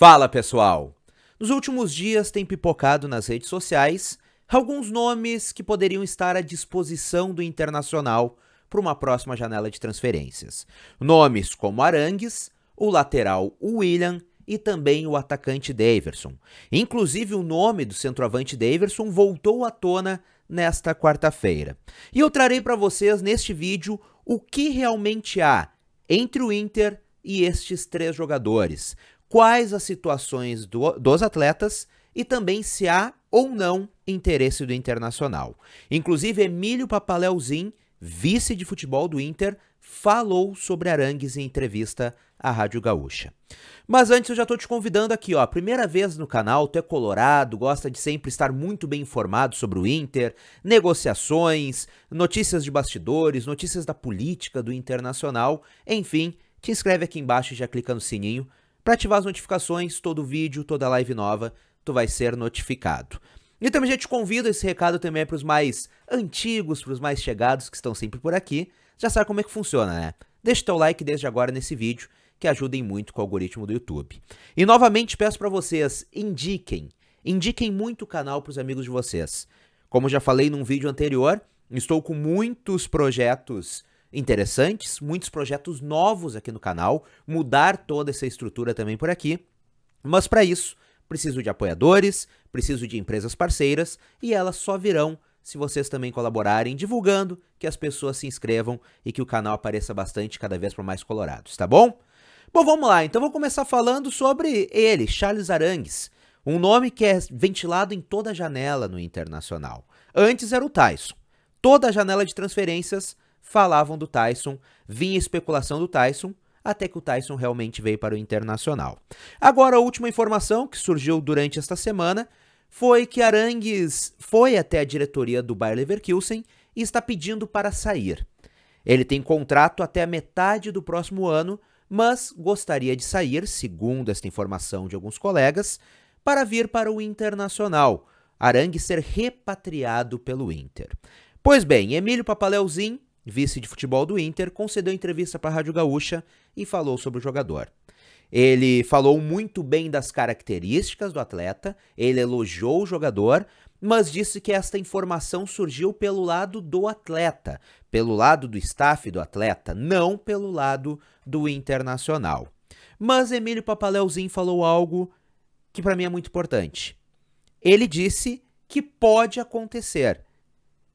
Fala pessoal! Nos últimos dias tem pipocado nas redes sociais alguns nomes que poderiam estar à disposição do internacional para uma próxima janela de transferências. Nomes como Arangues, o lateral William e também o atacante Daverson. Inclusive o nome do centroavante Daverson voltou à tona nesta quarta-feira. E eu trarei para vocês neste vídeo o que realmente há entre o Inter e estes três jogadores, quais as situações do, dos atletas e também se há ou não interesse do internacional. Inclusive, Emílio Papaleuzin, vice de futebol do Inter, falou sobre Arangues em entrevista à Rádio Gaúcha. Mas antes eu já estou te convidando aqui, ó, primeira vez no canal, tu é colorado, gosta de sempre estar muito bem informado sobre o Inter, negociações, notícias de bastidores, notícias da política, do internacional, enfim, te inscreve aqui embaixo e já clica no sininho para ativar as notificações, todo vídeo, toda live nova, tu vai ser notificado. E também já te convido, esse recado também é para os mais antigos, para os mais chegados que estão sempre por aqui. Já sabe como é que funciona, né? Deixa teu like desde agora nesse vídeo, que ajudem muito com o algoritmo do YouTube. E novamente peço para vocês, indiquem, indiquem muito o canal para os amigos de vocês. Como já falei num vídeo anterior, estou com muitos projetos interessantes, muitos projetos novos aqui no canal, mudar toda essa estrutura também por aqui. Mas para isso, preciso de apoiadores, preciso de empresas parceiras e elas só virão se vocês também colaborarem divulgando, que as pessoas se inscrevam e que o canal apareça bastante cada vez para mais colorados, tá bom? Bom, vamos lá. Então vou começar falando sobre ele, Charles Arangues, um nome que é ventilado em toda janela no internacional. Antes era o Tyson. Toda janela de transferências falavam do Tyson, vinha especulação do Tyson, até que o Tyson realmente veio para o Internacional. Agora, a última informação que surgiu durante esta semana foi que Arangues foi até a diretoria do Bayer Leverkusen e está pedindo para sair. Ele tem contrato até a metade do próximo ano, mas gostaria de sair, segundo esta informação de alguns colegas, para vir para o Internacional, Arangues ser repatriado pelo Inter. Pois bem, Emílio Papaleuzinho vice de futebol do Inter, concedeu entrevista para a Rádio Gaúcha e falou sobre o jogador. Ele falou muito bem das características do atleta, ele elogiou o jogador, mas disse que esta informação surgiu pelo lado do atleta, pelo lado do staff do atleta, não pelo lado do internacional. Mas Emílio Papaleuzinho falou algo que para mim é muito importante. Ele disse que pode acontecer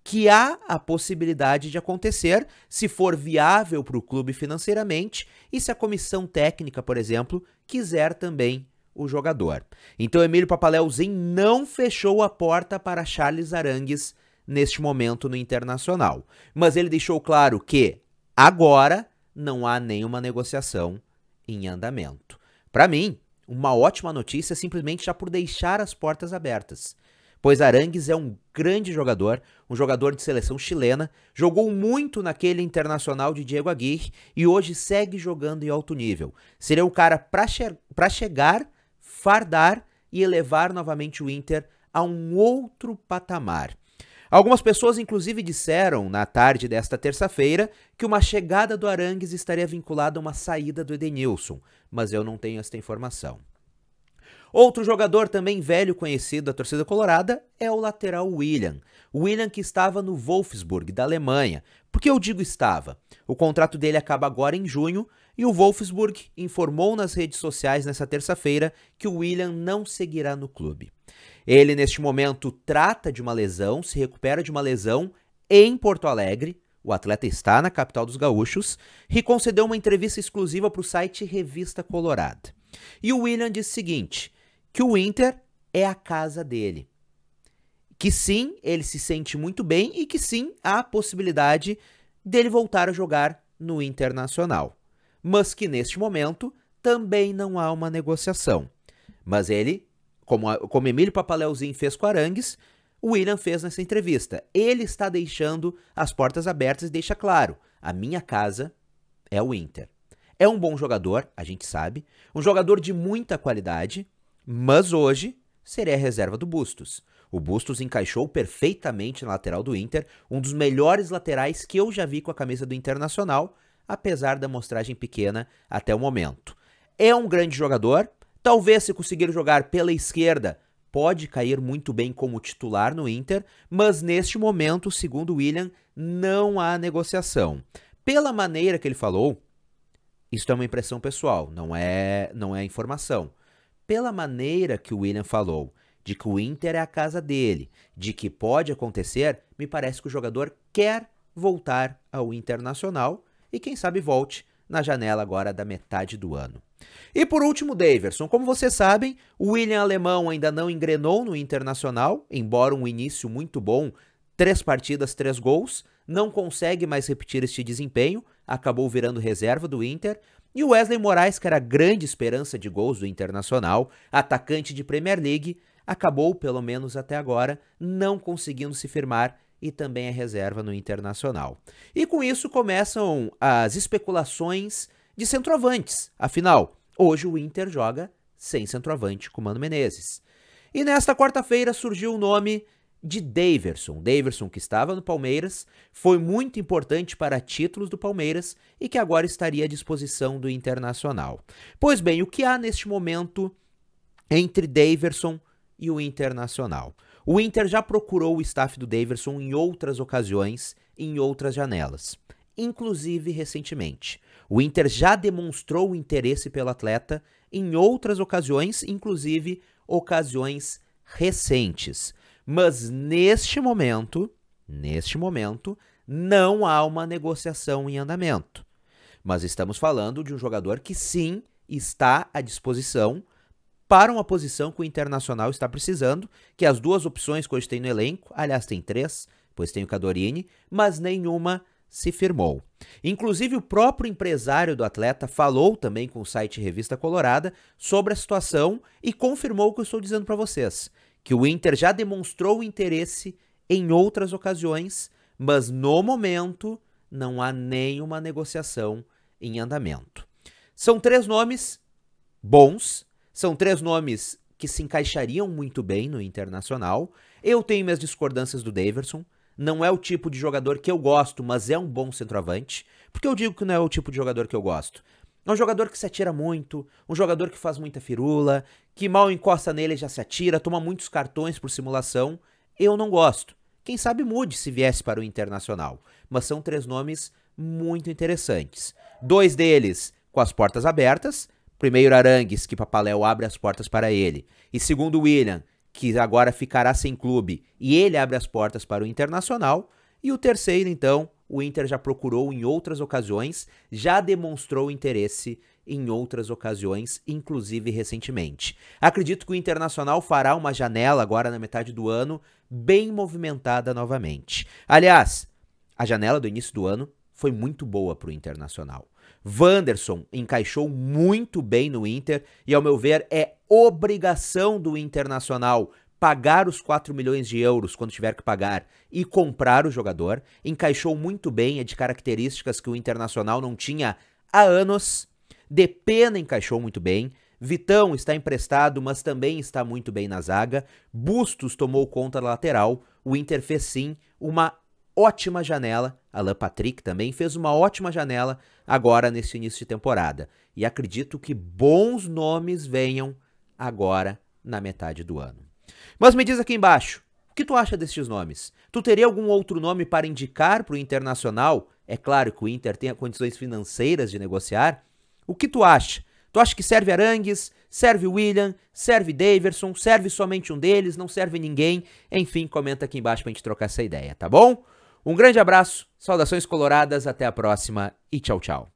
que há a possibilidade de acontecer se for viável para o clube financeiramente e se a comissão técnica, por exemplo, quiser também o jogador. Então, Emílio Papaleuzinho não fechou a porta para Charles Arangues neste momento no Internacional, mas ele deixou claro que agora não há nenhuma negociação em andamento. Para mim, uma ótima notícia simplesmente já por deixar as portas abertas pois Arangues é um grande jogador, um jogador de seleção chilena, jogou muito naquele internacional de Diego Aguirre e hoje segue jogando em alto nível. Seria o cara para che chegar, fardar e elevar novamente o Inter a um outro patamar. Algumas pessoas, inclusive, disseram na tarde desta terça-feira que uma chegada do Arangues estaria vinculada a uma saída do Edenilson, mas eu não tenho esta informação. Outro jogador também velho conhecido da torcida colorada é o lateral William. William que estava no Wolfsburg, da Alemanha. Por que eu digo estava? O contrato dele acaba agora em junho e o Wolfsburg informou nas redes sociais nessa terça-feira que o William não seguirá no clube. Ele, neste momento, trata de uma lesão, se recupera de uma lesão em Porto Alegre, o atleta está na capital dos gaúchos, e concedeu uma entrevista exclusiva para o site Revista Colorado. E o William disse o seguinte: que o Inter é a casa dele. Que sim, ele se sente muito bem e que sim, há possibilidade dele voltar a jogar no Internacional. Mas que neste momento também não há uma negociação. Mas ele, como, como Emílio Papaleuzinho fez com Arangues, o William fez nessa entrevista. Ele está deixando as portas abertas e deixa claro: a minha casa é o Inter. É um bom jogador, a gente sabe, um jogador de muita qualidade, mas hoje seria a reserva do Bustos. O Bustos encaixou perfeitamente na lateral do Inter, um dos melhores laterais que eu já vi com a camisa do Internacional, apesar da mostragem pequena até o momento. É um grande jogador, talvez se conseguir jogar pela esquerda, pode cair muito bem como titular no Inter, mas neste momento, segundo William, não há negociação. Pela maneira que ele falou, isso é uma impressão pessoal, não é, não é informação pela maneira que o William falou, de que o Inter é a casa dele, de que pode acontecer, me parece que o jogador quer voltar ao Internacional e quem sabe volte na janela agora da metade do ano. E por último, Daverson, como vocês sabem, o William Alemão ainda não engrenou no Internacional, embora um início muito bom, três partidas, três gols, não consegue mais repetir este desempenho, acabou virando reserva do Inter. E o Wesley Moraes, que era a grande esperança de gols do Internacional, atacante de Premier League, acabou, pelo menos até agora, não conseguindo se firmar e também é reserva no Internacional. E com isso começam as especulações de centroavantes. Afinal, hoje o Inter joga sem centroavante com Mano Menezes. E nesta quarta-feira surgiu o nome de Daverson. Daverson, que estava no Palmeiras, foi muito importante para títulos do Palmeiras e que agora estaria à disposição do Internacional. Pois bem, o que há neste momento entre Daverson e o Internacional? O Inter já procurou o staff do Daverson em outras ocasiões, em outras janelas, inclusive recentemente. O Inter já demonstrou interesse pelo atleta em outras ocasiões, inclusive ocasiões recentes. Mas neste momento, neste momento, não há uma negociação em andamento. Mas estamos falando de um jogador que sim está à disposição para uma posição que o Internacional está precisando, que as duas opções que hoje tem no elenco, aliás, tem três, pois tem o Cadorini, mas nenhuma se firmou. Inclusive, o próprio empresário do atleta falou também com o site Revista Colorada sobre a situação e confirmou o que eu estou dizendo para vocês que o Inter já demonstrou interesse em outras ocasiões, mas no momento não há nenhuma negociação em andamento. São três nomes bons, são três nomes que se encaixariam muito bem no internacional. Eu tenho minhas discordâncias do Daverson. Não é o tipo de jogador que eu gosto, mas é um bom centroavante. Por que eu digo que não é o tipo de jogador que eu gosto? É um jogador que se atira muito, um jogador que faz muita firula, que mal encosta nele já se atira, toma muitos cartões por simulação. Eu não gosto. Quem sabe mude se viesse para o Internacional. Mas são três nomes muito interessantes. Dois deles com as portas abertas. Primeiro, Arangues, que Papaléu abre as portas para ele. E segundo, William, que agora ficará sem clube e ele abre as portas para o Internacional. E o terceiro, então, o Inter já procurou em outras ocasiões, já demonstrou interesse em outras ocasiões, inclusive recentemente. Acredito que o Internacional fará uma janela agora na metade do ano bem movimentada novamente. Aliás, a janela do início do ano foi muito boa para o Internacional. Wanderson encaixou muito bem no Inter e, ao meu ver, é obrigação do Internacional pagar os 4 milhões de euros quando tiver que pagar e comprar o jogador, encaixou muito bem, é de características que o Internacional não tinha há anos. pena encaixou muito bem. Vitão está emprestado, mas também está muito bem na zaga. Bustos tomou conta da lateral. O Inter fez sim uma ótima janela. Alan Patrick também fez uma ótima janela agora nesse início de temporada. E acredito que bons nomes venham agora na metade do ano. Mas me diz aqui embaixo, o que tu acha destes nomes? Tu teria algum outro nome para indicar para o Internacional? É claro que o Inter tem condições financeiras de negociar. O que tu acha? Tu acha que serve Arangues, serve William, serve Daverson, serve somente um deles, não serve ninguém? Enfim, comenta aqui embaixo pra gente trocar essa ideia, tá bom? Um grande abraço, saudações coloradas, até a próxima e tchau, tchau.